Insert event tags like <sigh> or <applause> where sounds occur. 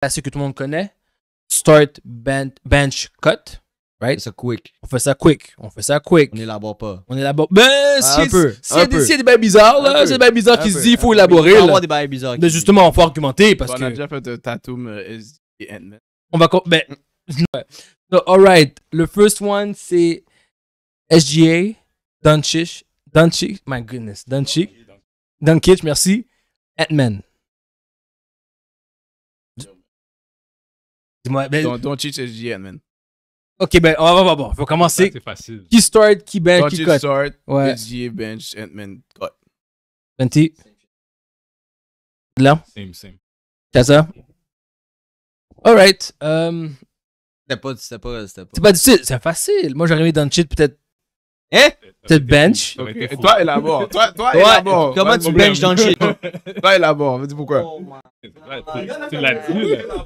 classique que tout le monde connaît. Start, bench, cut. Right? C'est quick. On fait ça quick. On fait ça quick. On n'élabore pas. On élabore. Ben, ah, si il y, a des bails bizarres, là, c'est des bails bizarres qui se disent, il faut élaborer. Il faut des bizarres. Mais justement, il faut argumenter parce que. On a déjà fait de Tatum On va. Ben. <laughs> all alright. Le first one, c'est SGA, Danchik. Danchik. my goodness, Doncic, Doncic, merci, ant Dis-moi. Ben... Don't, don't cheat SGN, man. Ok, ben, on va voir. Bon, faut commencer. C'est facile. Qui start, qui bench, qui cut. start, ouais. SGA bench, Ant-Man, cut. 20. Là. Same, same. C'est ça. Alright. Um... C'était pas, c'était pas, c'était pas. C'est pas difficile, c'est facile. Moi, j'aurais mis dans le cheat peut-être. Hein? Peut-être bench. Okay. Okay. Toi, élabore. toi, toi, là-bas. Comment tu benches dans le cheat? <laughs> toi, élabore. Dis pourquoi. Oh, tu l'as dit,